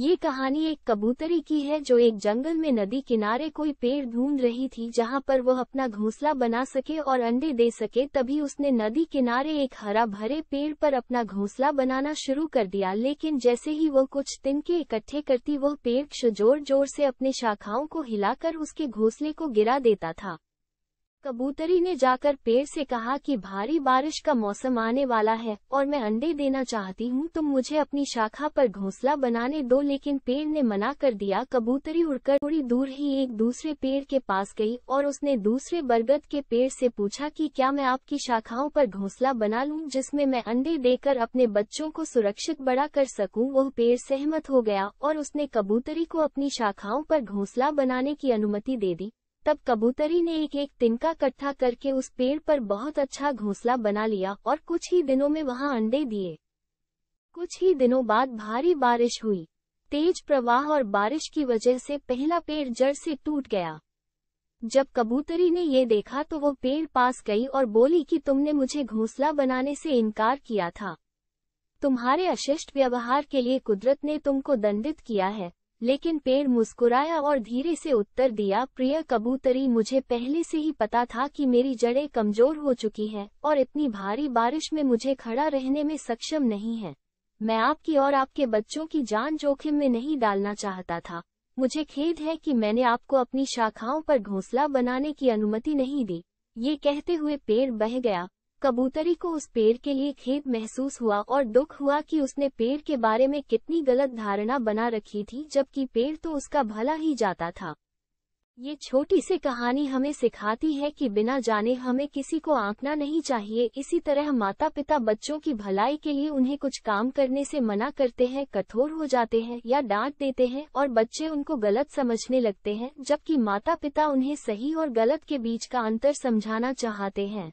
ये कहानी एक कबूतरी की है जो एक जंगल में नदी किनारे कोई पेड़ ढूंढ रही थी जहाँ पर वह अपना घोंसला बना सके और अंडे दे सके तभी उसने नदी किनारे एक हरा भरे पेड़ पर अपना घोंसला बनाना शुरू कर दिया लेकिन जैसे ही वह कुछ तिनके इकट्ठे करती वह पेड़ जोर जोर से अपने शाखाओं को हिलाकर उसके घोंसले को गिरा देता था कबूतरी ने जाकर पेड़ से कहा कि भारी बारिश का मौसम आने वाला है और मैं अंडे देना चाहती हूँ तुम तो मुझे अपनी शाखा पर घोंसला बनाने दो लेकिन पेड़ ने मना कर दिया कबूतरी उड़कर थोड़ी दूर ही एक दूसरे पेड़ के पास गई और उसने दूसरे बरगद के पेड़ से पूछा कि क्या मैं आपकी शाखाओं पर घोंसला बना लूँ जिसमे मैं अंडे देकर अपने बच्चों को सुरक्षित बड़ा कर सकूँ वह पेड़ सहमत हो गया और उसने कबूतरी को अपनी शाखाओं पर घोंसला बनाने की अनुमति दे दी तब कबूतरी ने एक एक तिनका कट्ठा करके उस पेड़ पर बहुत अच्छा घोंसला बना लिया और कुछ ही दिनों में वहां अंडे दिए कुछ ही दिनों बाद भारी बारिश हुई तेज प्रवाह और बारिश की वजह से पहला पेड़ जड़ से टूट गया जब कबूतरी ने ये देखा तो वो पेड़ पास गई और बोली कि तुमने मुझे घोंसला बनाने से इनकार किया था तुम्हारे अशिष्ट व्यवहार के लिए कुदरत ने तुमको दंडित किया है लेकिन पेड़ मुस्कुराया और धीरे से उत्तर दिया प्रिय कबूतरी मुझे पहले से ही पता था कि मेरी जड़ें कमजोर हो चुकी हैं और इतनी भारी बारिश में मुझे खड़ा रहने में सक्षम नहीं है मैं आपकी और आपके बच्चों की जान जोखिम में नहीं डालना चाहता था मुझे खेद है कि मैंने आपको अपनी शाखाओं पर घोंसला बनाने की अनुमति नहीं दी ये कहते हुए पेड़ बह गया कबूतरी को उस पेड़ के लिए खेद महसूस हुआ और दुख हुआ कि उसने पेड़ के बारे में कितनी गलत धारणा बना रखी थी जबकि पेड़ तो उसका भला ही जाता था ये छोटी सी कहानी हमें सिखाती है कि बिना जाने हमें किसी को आंकना नहीं चाहिए इसी तरह माता पिता बच्चों की भलाई के लिए उन्हें कुछ काम करने से मना करते हैं कठोर हो जाते हैं या डांट देते हैं और बच्चे उनको गलत समझने लगते हैं जबकि माता पिता उन्हें सही और गलत के बीच का अंतर समझाना चाहते हैं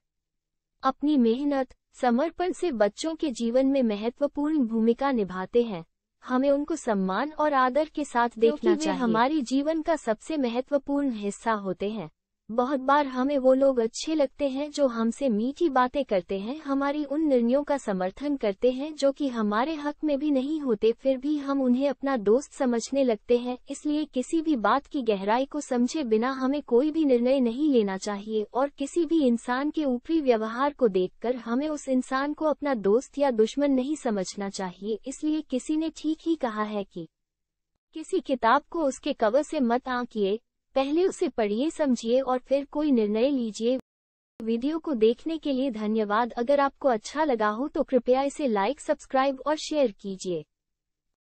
अपनी मेहनत समर्पण से बच्चों के जीवन में महत्वपूर्ण भूमिका निभाते हैं हमें उनको सम्मान और आदर के साथ देखना चाहिए हमारी जीवन का सबसे महत्वपूर्ण हिस्सा होते हैं बहुत बार हमें वो लोग अच्छे लगते हैं जो हमसे मीठी बातें करते हैं हमारी उन निर्णयों का समर्थन करते हैं जो कि हमारे हक में भी नहीं होते फिर भी हम उन्हें अपना दोस्त समझने लगते हैं इसलिए किसी भी बात की गहराई को समझे बिना हमें कोई भी निर्णय नहीं लेना चाहिए और किसी भी इंसान के ऊपरी व्यवहार को कर हमें उस इंसान को अपना दोस्त या दुश्मन नहीं समझना चाहिए इसलिए किसी ने ठीक ही कहा है कि किसी किताब को उसके कवर से मत आंकिए पहले उसे पढ़िए समझिए और फिर कोई निर्णय लीजिए वीडियो को देखने के लिए धन्यवाद अगर आपको अच्छा लगा हो तो कृपया इसे लाइक सब्सक्राइब और शेयर कीजिए